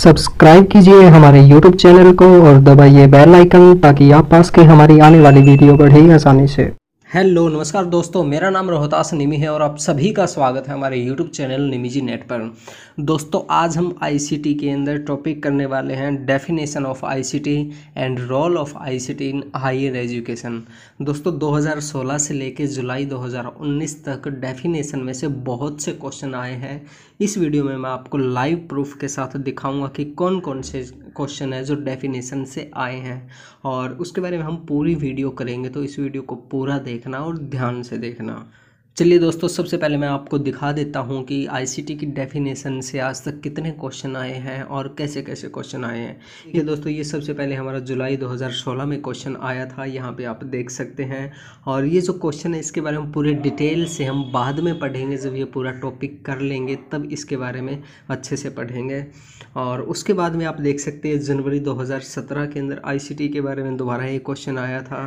subscribe कीजिए हमारे YouTube channel को और दबाइए बेल आइकन ताकि आप पास के हमारी आने वाली वीडियो बढ़े ही आसानी से हेलो नमस्कार दोस्तों मेरा नाम रोहतास निमी है और आप सभी का स्वागत है हमारे यूट्यूब चैनल निमी जी नेट पर दोस्तों आज हम आईसीटी के अंदर टॉपिक करने वाले हैं definition of ICT and role of ICT in higher education दोस्तों 2016 से लेकर जुलाई 2019 तक डेफिनेशन में से बहुत से क्वेश्चन आए हैं इस वीडियो में मैं आपको लाइव प्रूफ के साथ दिखाऊंगा कि कौन कौन से क्वेश्चन है जो डेफिनेशन से आए हैं और उसके बारे में हम पूरी वीडियो करेंगे तो इस वीडियो को पूरा देखना और ध्यान से देखना चलिए दोस्तों सबसे पहले मैं आपको दिखा देता हूँ कि आईसीटी की डेफिनेशन से आज तक कितने क्वेश्चन आए हैं और कैसे कैसे क्वेश्चन आए हैं ये दोस्तों ये सबसे पहले हमारा जुलाई 2016 में क्वेश्चन आया था यहाँ पे आप देख सकते हैं और ये जो क्वेश्चन है इसके बारे में पूरे डिटेल से हम बाद में पढ़ेंगे जब ये पूरा टॉपिक कर लेंगे तब इसके बारे में अच्छे से पढ़ेंगे और उसके बाद में आप देख सकते हैं जनवरी दो के अंदर आई के बारे में दोबारा ये क्वेश्चन आया था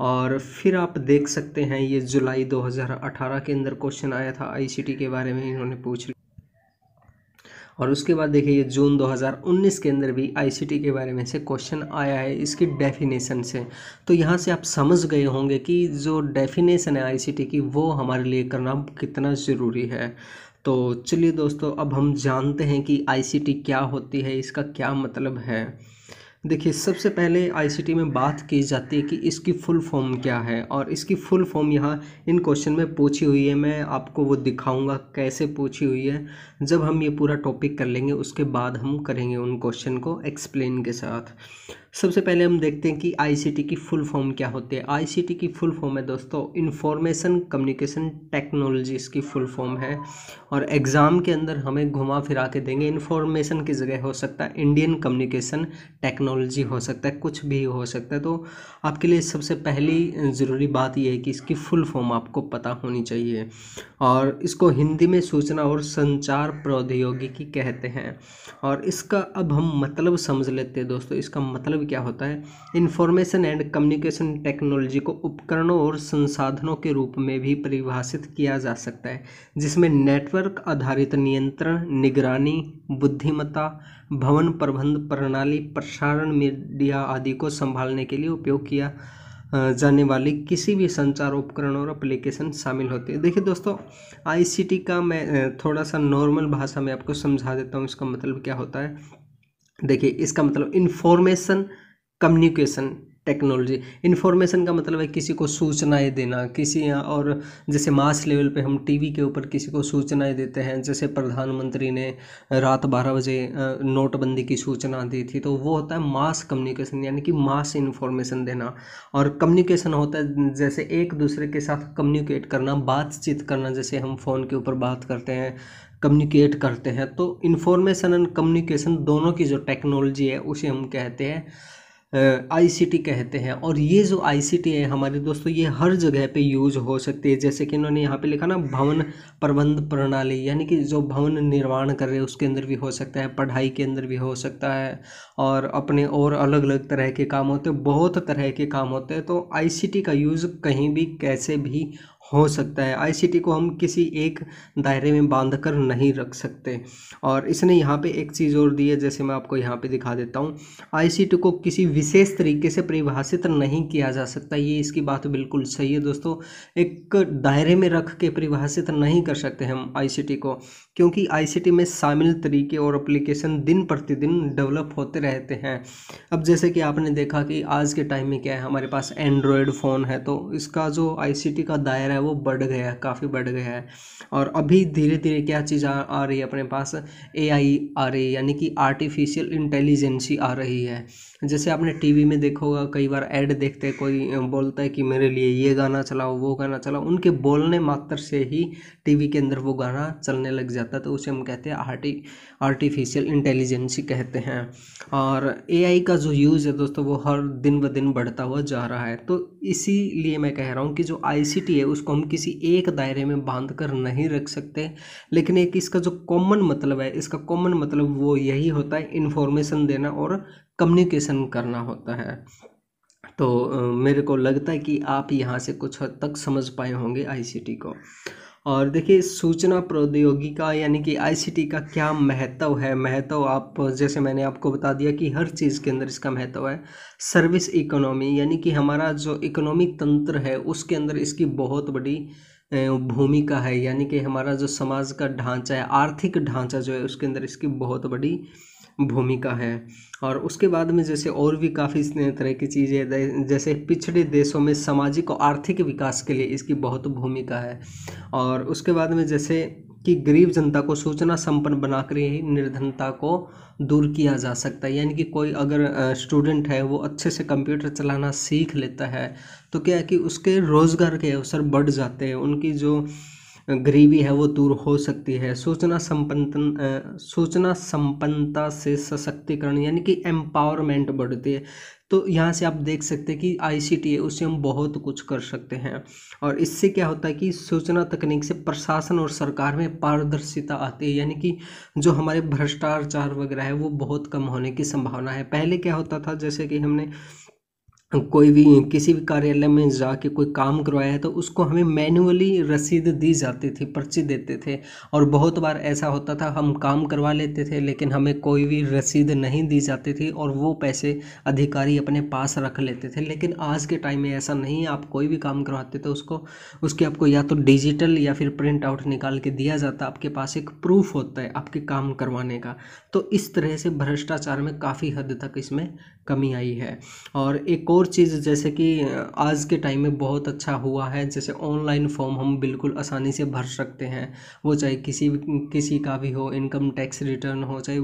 और फिर आप देख सकते हैं ये जुलाई 2018 के अंदर क्वेश्चन आया था आईसीटी के बारे में इन्होंने पूछ और उसके बाद देखिए ये जून 2019 के अंदर भी आईसीटी के बारे में से क्वेश्चन आया है इसकी डेफिनेशन से तो यहाँ से आप समझ गए होंगे कि जो डेफिनेशन है आईसीटी की वो हमारे लिए करना कितना ज़रूरी है तो चलिए दोस्तों अब हम जानते हैं कि आईसीटी क्या होती है इसका क्या मतलब है देखिए सबसे पहले आईसीटी में बात की जाती है कि इसकी फुल फॉर्म क्या है और इसकी फुल फॉर्म यहाँ इन क्वेश्चन में पूछी हुई है मैं आपको वो दिखाऊंगा कैसे पूछी हुई है जब हम ये पूरा टॉपिक कर लेंगे उसके बाद हम करेंगे उन क्वेश्चन को एक्सप्लेन के साथ सबसे पहले हम देखते हैं कि आईसीटी की फुल फॉर्म क्या होती है आईसीटी की फुल फॉर्म है दोस्तों इन्फॉर्मेशन कम्युनिकेशन टेक्नोलॉजी इसकी फुल फॉर्म है और एग्ज़ाम के अंदर हमें घुमा फिरा के देंगे इन्फॉर्मेशन की जगह हो सकता है इंडियन कम्युनिकेशन टेक्नोलॉजी हो सकता है कुछ भी हो सकता है तो आपके लिए सबसे पहली ज़रूरी बात यह है कि इसकी फुल फॉर्म आपको पता होनी चाहिए और इसको हिंदी में सूचना और संचार प्रौद्योगिकी कहते हैं और इसका अब हम मतलब समझ लेते हैं दोस्तों इसका मतलब मतलब क्या होता है इंफॉर्मेशन एंड कम्युनिकेशन टेक्नोलॉजी को उपकरणों और संसाधनों के रूप में भी परिभाषित किया जा सकता है जिसमें नेटवर्क आधारित नियंत्रण निगरानी बुद्धिमत्ता भवन प्रबंध प्रणाली प्रसारण मीडिया आदि को संभालने के लिए उपयोग किया जाने वाले किसी भी संचार उपकरण और एप्लीकेशन शामिल होते हैं देखिए दोस्तों आईसीटी का मैं थोड़ा सा नॉर्मल भाषा में आपको समझा देता हूँ इसका मतलब क्या होता है देखिए इसका मतलब इन्फॉर्मेशन कम्युनिकेशन टेक्नोलॉजी इन्फॉर्मेशन का मतलब है किसी को सूचनाएं देना किसी और जैसे मास लेवल पे हम टीवी के ऊपर किसी को सूचनाएं देते हैं जैसे प्रधानमंत्री ने रात बारह बजे नोटबंदी की सूचना दी थी तो वो होता है मास कम्युनिकेशन यानी कि मास इन्फॉर्मेशन देना और कम्युनिकेशन होता है जैसे एक दूसरे के साथ कम्युनिकेट करना बातचीत करना जैसे हम फ़ोन के ऊपर बात करते हैं कम्युनिकेट करते हैं तो इन्फॉर्मेशन एंड कम्युनिकेशन दोनों की जो टेक्नोलॉजी है उसे हम कहते हैं आईसीटी कहते हैं और ये जो आईसीटी है हमारे दोस्तों ये हर जगह पे यूज हो सकती है जैसे कि इन्होंने यहाँ पे लिखा ना भवन प्रबंध प्रणाली यानी कि जो भवन निर्माण कर रहे हैं उसके अंदर भी हो सकता है पढ़ाई के अंदर भी हो सकता है और अपने और अलग अलग तरह के काम होते हैं बहुत तरह के काम होते हैं तो आई का यूज़ कहीं भी कैसे भी हो सकता है आईसीटी को हम किसी एक दायरे में बांध कर नहीं रख सकते और इसने यहाँ पे एक चीज़ और दी है जैसे मैं आपको यहाँ पे दिखा देता हूँ आईसीटी को किसी विशेष तरीके से परिभाषित नहीं किया जा सकता ये इसकी बात बिल्कुल सही है दोस्तों एक दायरे में रख के परिभाषित नहीं कर सकते हम आईसीटी को क्योंकि आईसीटी में शामिल तरीके और एप्लीकेशन दिन प्रतिदिन डेवलप होते रहते हैं अब जैसे कि आपने देखा कि आज के टाइम में क्या है हमारे पास एंड्रॉयड फ़ोन है तो इसका जो आईसीटी का दायरा है वो बढ़ गया है काफ़ी बढ़ गया है और अभी धीरे धीरे क्या चीज़ आ, आ रही है अपने पास ए आ रही है यानी कि आर्टिफिशियल इंटेलिजेंसी आ रही है जैसे आपने टीवी में देखा होगा कई बार ऐड देखते हैं कोई बोलता है कि मेरे लिए ये गाना चलाओ वो गाना चलाओ उनके बोलने मात्र से ही टीवी के अंदर वो गाना चलने लग जाता है तो उसे हम कहते हैं आर्टी आर्टिफिशियल इंटेलिजेंसी कहते हैं और एआई का जो यूज़ है दोस्तों वो हर दिन ब दिन बढ़ता हुआ जा रहा है तो लिए मैं कह रहा हूँ कि जो आई है उसको हम किसी एक दायरे में बांध कर नहीं रख सकते लेकिन एक इसका जो कॉमन मतलब है इसका कॉमन मतलब वो यही होता है इन्फॉर्मेशन देना और कम्युनिकेशन करना होता है तो मेरे को लगता है कि आप यहाँ से कुछ हद तक समझ पाए होंगे आईसीटी को और देखिए सूचना प्रौद्योगिका यानी कि आईसीटी का क्या महत्व है महत्व आप जैसे मैंने आपको बता दिया कि हर चीज़ के अंदर इसका महत्व है सर्विस इकोनॉमी यानी कि हमारा जो इकोनॉमिक तंत्र है उसके अंदर इसकी बहुत बड़ी भूमिका है यानी कि हमारा जो समाज का ढांचा है आर्थिक ढांचा जो है उसके अंदर इसकी बहुत बड़ी भूमिका है और उसके बाद में जैसे और भी काफ़ी तरह की चीज़ें जैसे पिछड़े देशों में सामाजिक और आर्थिक विकास के लिए इसकी बहुत भूमिका है और उसके बाद में जैसे कि गरीब जनता को सूचना संपन्न बनाकर ही निर्धनता को दूर किया जा सकता है यानी कि कोई अगर स्टूडेंट है वो अच्छे से कंप्यूटर चलाना सीख लेता है तो क्या है कि उसके रोज़गार के अवसर बढ़ जाते हैं उनकी जो गरीबी है वो दूर हो सकती है सूचना संपन्न सूचना संपन्नता से सशक्तिकरण यानी कि एम्पावरमेंट बढ़ती है तो यहाँ से आप देख सकते हैं कि आई सी टी है उससे हम बहुत कुछ कर सकते हैं और इससे क्या होता है कि सूचना तकनीक से प्रशासन और सरकार में पारदर्शिता आती है यानी कि जो हमारे भ्रष्टाचार वगैरह है वो बहुत कम होने की संभावना है पहले क्या होता था जैसे कि हमने कोई भी किसी भी कार्यालय में जाके कोई काम करवाया है तो उसको हमें मैनुअली रसीद दी जाती थी पर्ची देते थे और बहुत बार ऐसा होता था हम काम करवा लेते थे लेकिन हमें कोई भी रसीद नहीं दी जाती थी और वो पैसे अधिकारी अपने पास रख लेते थे लेकिन आज के टाइम में ऐसा नहीं है आप कोई भी काम करवाते तो उसको उसके आपको या तो डिजिटल या फिर प्रिंट आउट निकाल के दिया जाता आपके पास एक प्रूफ होता है आपके काम करवाने का तो इस तरह से भ्रष्टाचार में काफ़ी हद तक इसमें कमी आई है और एक और चीज़ जैसे कि आज के टाइम में बहुत अच्छा हुआ है जैसे ऑनलाइन फॉर्म हम बिल्कुल आसानी से भर सकते हैं वो चाहे किसी किसी का भी हो इनकम टैक्स रिटर्न हो चाहे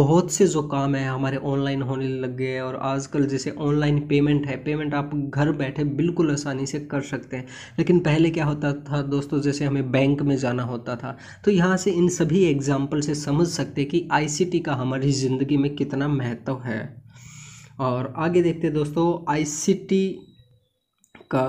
बहुत से जो काम है हमारे ऑनलाइन होने लग गए हैं और आजकल जैसे ऑनलाइन पेमेंट है पेमेंट आप घर बैठे बिल्कुल आसानी से कर सकते हैं लेकिन पहले क्या होता था दोस्तों जैसे हमें बैंक में जाना होता था तो यहाँ से इन सभी एग्जाम्पल से समझ सकते कि आई का हमारी ज़िंदगी में कितना महत्व है और आगे देखते हैं दोस्तों आईसीटी का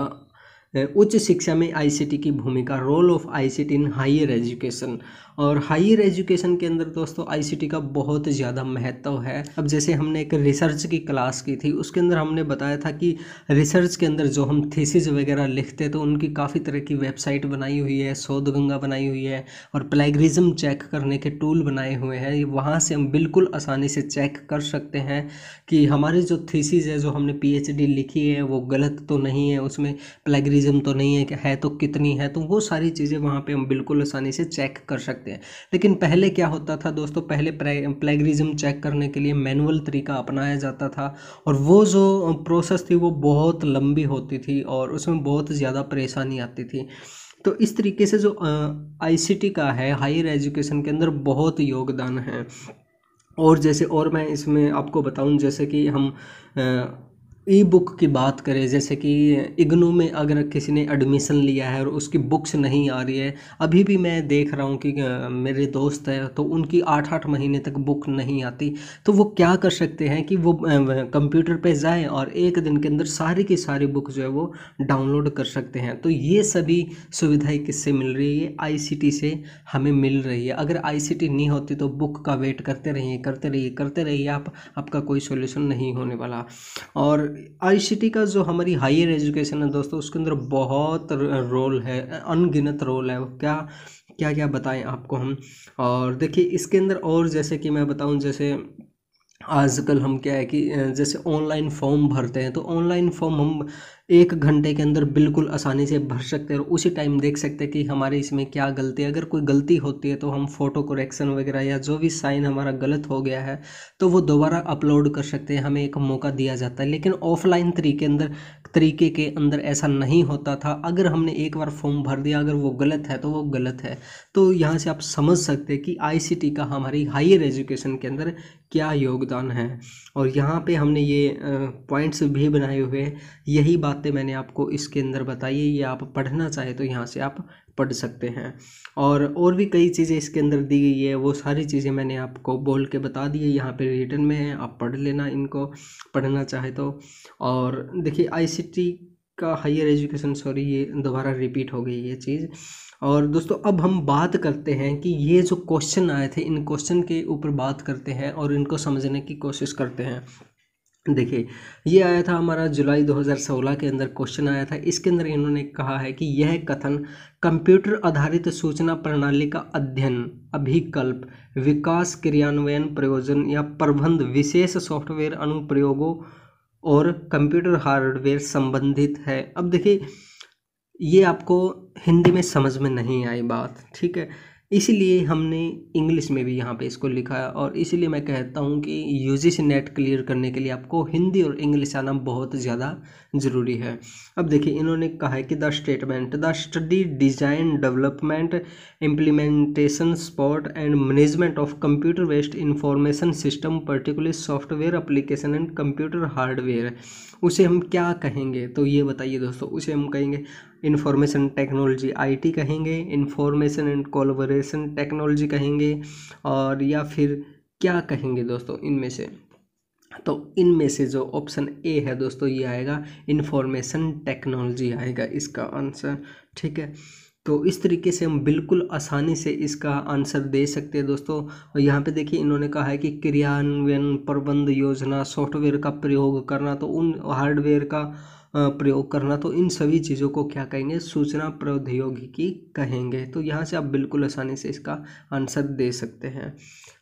उच्च शिक्षा में आईसीटी की भूमिका role of ICT in higher education और हायर एजुकेशन के अंदर दोस्तों आईसीटी का बहुत ज़्यादा महत्व है अब जैसे हमने एक रिसर्च की क्लास की थी उसके अंदर हमने बताया था कि रिसर्च के अंदर जो हम थीसिस वगैरह लिखते तो उनकी काफ़ी तरह की वेबसाइट बनाई हुई है शोध गंगा बनाई हुई है और प्लेग्रिज्म चेक करने के टूल बनाए हुए हैं वहाँ से हम बिल्कुल आसानी से चेक कर सकते हैं कि हमारी जो थीसिस है जो हमने पी लिखी है वो गलत तो नहीं है उसमें प्लेग्रिज्म तो नहीं है है तो कितनी है तो वो सारी चीज़ें वहाँ पर हम बिल्कुल आसानी से चेक कर सकते हैं सकते हैं लेकिन पहले क्या होता था दोस्तों पहले प्लेगरिज्म चेक करने के लिए मैनुअल तरीका अपनाया जाता था और वो जो प्रोसेस थी वो बहुत लंबी होती थी और उसमें बहुत ज़्यादा परेशानी आती थी तो इस तरीके से जो आईसीटी का है हायर एजुकेशन के अंदर बहुत योगदान है और जैसे और मैं इसमें आपको बताऊं जैसे कि हम ई बुक की बात करें जैसे कि इग्नू में अगर किसी ने एडमिशन लिया है और उसकी बुक्स नहीं आ रही है अभी भी मैं देख रहा हूँ कि मेरे दोस्त हैं तो उनकी आठ आठ महीने तक बुक नहीं आती तो वो क्या कर सकते हैं कि वो कंप्यूटर पे जाएं और एक दिन के अंदर सारी की सारी बुक जो है वो डाउनलोड कर सकते हैं तो ये सभी सुविधाएँ किससे मिल रही है आई से हमें मिल रही है अगर आई नहीं होती तो बुक का वेट करते रहिए करते रहिए करते रहिए आप आपका कोई सोल्यूशन नहीं होने वाला और आई का जो हमारी हायर एजुकेशन है दोस्तों उसके अंदर बहुत रोल है अनगिनत रोल है क्या क्या क्या बताएं आपको हम और देखिए इसके अंदर और जैसे कि मैं बताऊं जैसे आजकल हम क्या है कि जैसे ऑनलाइन फॉर्म भरते हैं तो ऑनलाइन फॉर्म हम एक घंटे के अंदर बिल्कुल आसानी से भर सकते हैं और उसी टाइम देख सकते हैं कि हमारे इसमें क्या गलती है अगर कोई गलती होती है तो हम फ़ोटो करेक्शन वगैरह या जो भी साइन हमारा गलत हो गया है तो वो दोबारा अपलोड कर सकते हैं हमें एक मौका दिया जाता है लेकिन ऑफलाइन तरीके अंदर तरीके के अंदर ऐसा नहीं होता था अगर हमने एक बार फॉर्म भर दिया अगर वो गलत है तो वो गलत है तो यहाँ से आप समझ सकते हैं कि आई का हमारी हायर एजुकेशन के अंदर क्या योगदान है और यहाँ पे हमने ये पॉइंट्स भी बनाए हुए हैं यही बातें मैंने आपको इसके अंदर बताई है ये आप पढ़ना चाहे तो यहाँ से आप पढ़ सकते हैं और और भी कई चीज़ें इसके अंदर दी गई है वो सारी चीज़ें मैंने आपको बोल के बता दी है यहाँ पे रिटर्न में है आप पढ़ लेना इनको पढ़ना चाहे तो और देखिए आई का हायर एजुकेशन सॉरी ये दोबारा रिपीट हो गई ये चीज़ और दोस्तों अब हम बात करते हैं कि ये जो क्वेश्चन आए थे इन क्वेश्चन के ऊपर बात करते हैं और इनको समझने की कोशिश करते हैं देखिए ये आया था हमारा जुलाई 2016 के अंदर क्वेश्चन आया था इसके अंदर इन्होंने कहा है कि यह कथन कंप्यूटर आधारित सूचना प्रणाली का अध्ययन अभिकल्प विकास क्रियान्वयन प्रयोजन या प्रबंध विशेष सॉफ्टवेयर अनुप्रयोगों और कंप्यूटर हार्डवेयर संबंधित है अब देखिए ये आपको हिंदी में समझ में नहीं आई बात ठीक है इसीलिए हमने इंग्लिश में भी यहाँ पे इसको लिखा है और इसीलिए मैं कहता हूँ कि यू जी नेट क्लियर करने के लिए आपको हिंदी और इंग्लिश आना बहुत ज़्यादा ज़रूरी है अब देखिए इन्होंने कहा है कि the statement the study design development implementation support and management of computer based information system particular software application and computer hardware उसे हम क्या कहेंगे तो ये बताइए दोस्तों उसे हम कहेंगे इंफॉर्मेशन टेक्नोलॉजी आईटी कहेंगे इंफॉर्मेशन एंड कोलोबरेशन टेक्नोलॉजी कहेंगे और या फिर क्या कहेंगे दोस्तों इनमें से तो इनमें से जो ऑप्शन ए है दोस्तों ये आएगा इंफॉर्मेशन टेक्नोलॉजी आएगा इसका आंसर ठीक है तो इस तरीके से हम बिल्कुल आसानी से इसका आंसर दे सकते हैं दोस्तों और यहाँ पे देखिए इन्होंने कहा है कि क्रियान्वयन प्रबंध योजना सॉफ्टवेयर का प्रयोग करना तो उन हार्डवेयर का प्रयोग करना तो इन सभी चीज़ों को क्या कहेंगे सूचना प्रौद्योगिकी कहेंगे तो यहाँ से आप बिल्कुल आसानी से इसका आंसर दे सकते हैं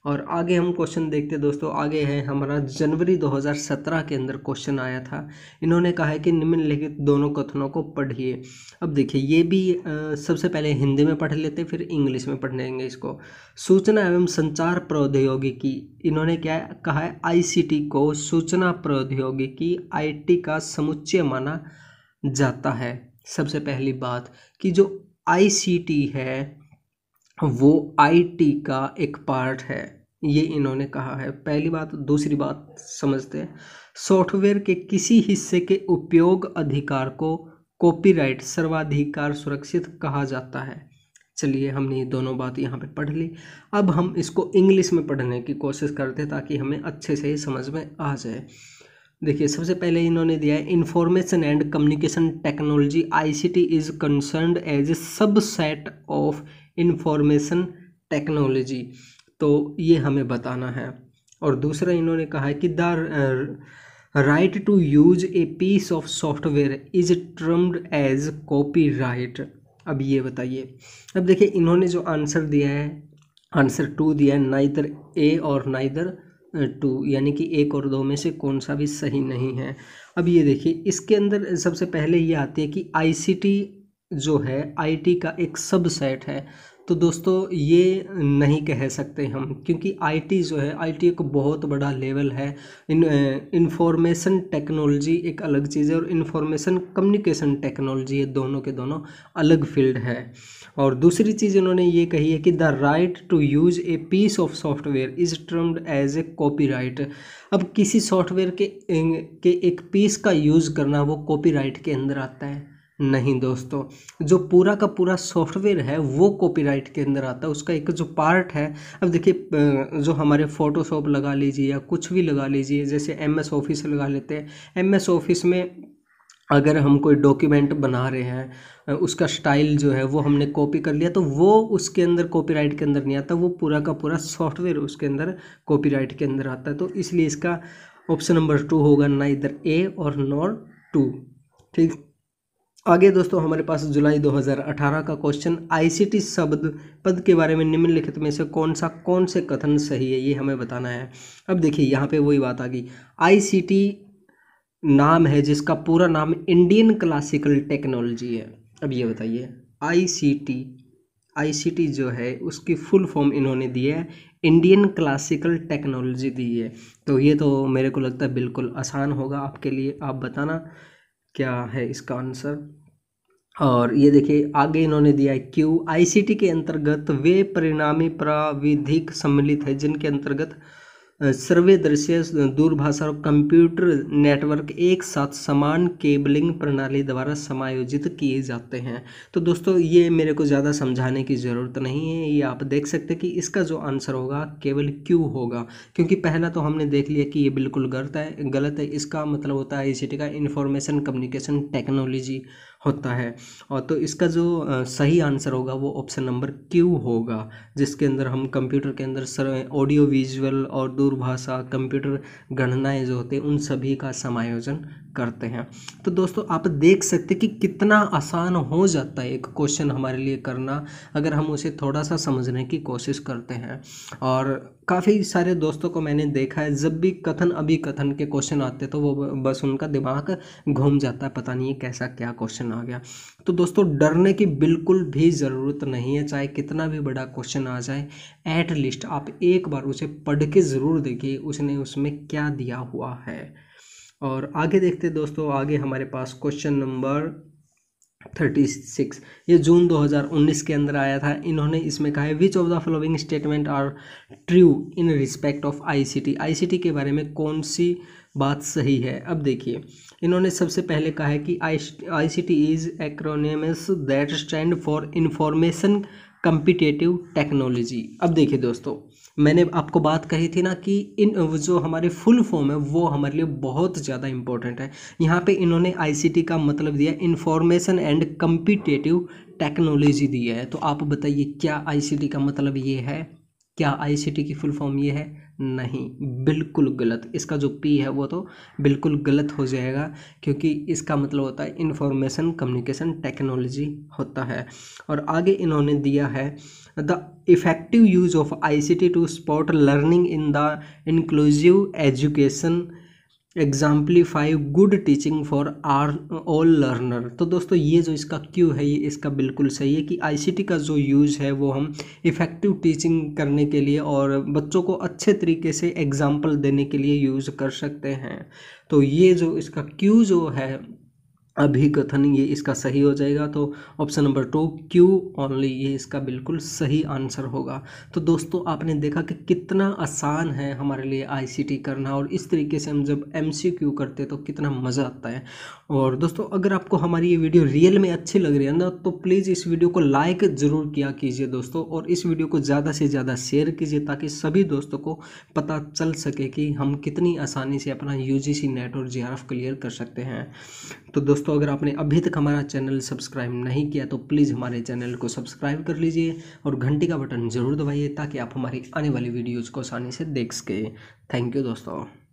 और आगे हम क्वेश्चन देखते हैं दोस्तों आगे है हमारा जनवरी 2017 के अंदर क्वेश्चन आया था इन्होंने कहा है कि निम्नलिखित दोनों कथनों को पढ़िए अब देखिए ये भी सबसे पहले हिंदी में पढ़ लेते फिर इंग्लिश में पढ़ लेंगे इसको सूचना एवं संचार प्रौद्योगिकी इन्होंने क्या कहा है आई को सूचना प्रौद्योगिकी आई का समुच्चय माना जाता है सबसे पहली बात कि जो आईसीटी है वो आईटी का एक पार्ट है ये इन्होंने कहा है पहली बात दूसरी बात समझते हैं सॉफ्टवेयर के किसी हिस्से के उपयोग अधिकार को कॉपीराइट सर्वाधिकार सुरक्षित कहा जाता है चलिए हमने ये दोनों बात यहाँ पे पढ़ ली अब हम इसको इंग्लिश में पढ़ने की कोशिश करते हैं ताकि हमें अच्छे से ही समझ में आ जाए देखिए सबसे पहले इन्होंने दिया है information and communication technology ICT is concern as a subset of information technology तो ये हमें बताना है और दूसरा इन्होंने कहा है कि the right to use a piece of software is termed as copyright अब ये बताइए अब देखिए इन्होंने जो आंसर दिया है आंसर टू दिया है नाइदर ए और नाइदर टू यानी कि एक और दो में से कौन सा भी सही नहीं है अब ये देखिए इसके अंदर सबसे पहले ये आती है कि आईसीटी जो है आईटी का एक सबसेट है तो दोस्तों ये नहीं कह सकते हम क्योंकि आईटी जो है आईटी एक बहुत बड़ा लेवल है इन इंफॉर्मेशन टेक्नोलॉजी एक अलग चीज़ है और इंफॉर्मेशन कम्युनिकेशन टेक्नोलॉजी ये दोनों के दोनों अलग फील्ड है और दूसरी चीज़ इन्होंने ये कही है कि the right to use a piece of software is termed as a copy अब किसी सॉफ्टवेयर के के एक पीस का यूज़ करना वो कॉपी के अंदर आता है नहीं दोस्तों जो पूरा का पूरा सॉफ्टवेयर है वो कॉपीराइट के अंदर आता है उसका एक जो पार्ट है अब देखिए जो हमारे फ़ोटोशॉप लगा लीजिए या कुछ भी लगा लीजिए जैसे एम एस ऑफिस लगा लेते हैं एम एस ऑफिस में अगर हम कोई डॉक्यूमेंट बना रहे हैं उसका स्टाइल जो है वो हमने कॉपी कर लिया तो वो उसके अंदर कॉपीराइट के अंदर नहीं आता वो पूरा का पूरा सॉफ्टवेयर उसके अंदर कॉपीराइट के अंदर आता है तो इसलिए इसका ऑप्शन नंबर टू होगा ना इधर ए और नॉर टू ठीक आगे दोस्तों हमारे पास जुलाई 2018 का क्वेश्चन आईसीटी शब्द पद के बारे में निम्नलिखित में से कौन सा कौन से कथन सही है ये हमें बताना है अब देखिए यहाँ पे वही बात आ गई आईसीटी नाम है जिसका पूरा नाम इंडियन क्लासिकल टेक्नोलॉजी है अब ये बताइए आईसीटी आईसीटी जो है उसकी फुल फॉर्म इन्होंने दी है इंडियन क्लासिकल टेक्नोलॉजी दी है तो ये तो मेरे को लगता है बिल्कुल आसान होगा आपके लिए आप बताना क्या है इसका आंसर और ये देखिए आगे इन्होंने दिया है क्यू आईसीटी के अंतर्गत वे परिणामी प्राविधिक सम्मिलित है जिनके अंतर्गत सर्वे दृश्य दूरभाषा और कंप्यूटर नेटवर्क एक साथ समान केबलिंग प्रणाली द्वारा समायोजित किए जाते हैं तो दोस्तों ये मेरे को ज़्यादा समझाने की ज़रूरत नहीं है ये आप देख सकते हैं कि इसका जो आंसर होगा केवल क्यू होगा क्योंकि पहला तो हमने देख लिया कि ये बिल्कुल गलत है गलत है इसका मतलब होता है टी का इंफॉर्मेशन कम्युनिकेशन टेक्नोलॉजी होता है और तो इसका जो सही आंसर होगा वो ऑप्शन नंबर क्यू होगा जिसके अंदर हम कंप्यूटर के अंदर सर ऑडियो विजुअल और दूरभाषा कंप्यूटर गणनाएँ जो होते हैं उन सभी का समायोजन करते हैं तो दोस्तों आप देख सकते कि कितना आसान हो जाता है एक क्वेश्चन हमारे लिए करना अगर हम उसे थोड़ा सा समझने की कोशिश करते हैं और काफ़ी सारे दोस्तों को मैंने देखा है जब भी कथन अभी कथन के क्वेश्चन आते तो वो बस उनका दिमाग घूम जाता है पता नहीं कैसा क्या क्वेश्चन आ गया तो दोस्तों डरने की बिल्कुल भी ज़रूरत नहीं है चाहे कितना भी बड़ा क्वेश्चन आ जाए एट लीस्ट आप एक बार उसे पढ़ के ज़रूर देखिए उसने उसमें क्या दिया हुआ है और आगे देखते दोस्तों आगे हमारे पास क्वेश्चन नंबर थर्टी सिक्स ये जून 2019 के अंदर आया था इन्होंने इसमें कहा है which of the following statement are true in respect of ICT ICT के बारे में कौन सी बात सही है अब देखिए इन्होंने सबसे पहले कहा है कि I C T is acronyms that stand for information competitive technology अब देखिए दोस्तों मैंने आपको बात कही थी ना कि इन जो हमारे फुल फॉर्म है वो हमारे लिए बहुत ज़्यादा इंपॉर्टेंट है यहाँ पे इन्होंने आईसीटी का मतलब दिया इंफॉर्मेशन एंड कम्पिटेटिव टेक्नोलॉजी दी है तो आप बताइए क्या आईसीटी का मतलब ये है क्या आईसीटी की फुल फॉर्म ये है नहीं बिल्कुल गलत इसका जो पी है वो तो बिल्कुल गलत हो जाएगा क्योंकि इसका मतलब होता है इंफॉर्मेशन कम्युनिकेशन टेक्नोलॉजी होता है और आगे इन्होंने दिया है the effective use of ICT to support learning in the inclusive education exemplify good teaching for our all learner तो दोस्तों ये जो इसका क्यू है ये इसका बिल्कुल सही है कि आईसीटी का जो यूज़ है वो हम इफ़ेक्टिव टीचिंग करने के लिए और बच्चों को अच्छे तरीके से एग्ज़ाम्पल देने के लिए यूज़ कर सकते हैं तो ये जो इसका क्यू जो है अभिकथन ये इसका सही हो जाएगा तो option number two Q only ये इसका बिल्कुल सही आंसर होगा तो दोस्तों आपने देखा कि कितना आसान है हमारे लिए आईसीटी करना और इस तरीके से हम जब एमसीक्यू करते हैं तो कितना मज़ा आता है और दोस्तों अगर आपको हमारी ये वीडियो रियल में अच्छी लग रही है ना तो प्लीज़ इस वीडियो को लाइक ज़रूर किया कीजिए दोस्तों और इस वीडियो को ज़्यादा से ज़्यादा शेयर कीजिए ताकि सभी दोस्तों को पता चल सके कि हम कितनी आसानी से अपना यू नेट और जे क्लियर कर सकते हैं तो दोस्तों दोस्तों अगर आपने अभी तक हमारा चैनल सब्सक्राइब नहीं किया तो प्लीज़ हमारे चैनल को सब्सक्राइब कर लीजिए और घंटी का बटन ज़रूर दबाइए ताकि आप हमारी आने वाली वीडियोज़ को आसानी से देख सकें थैंक यू दोस्तों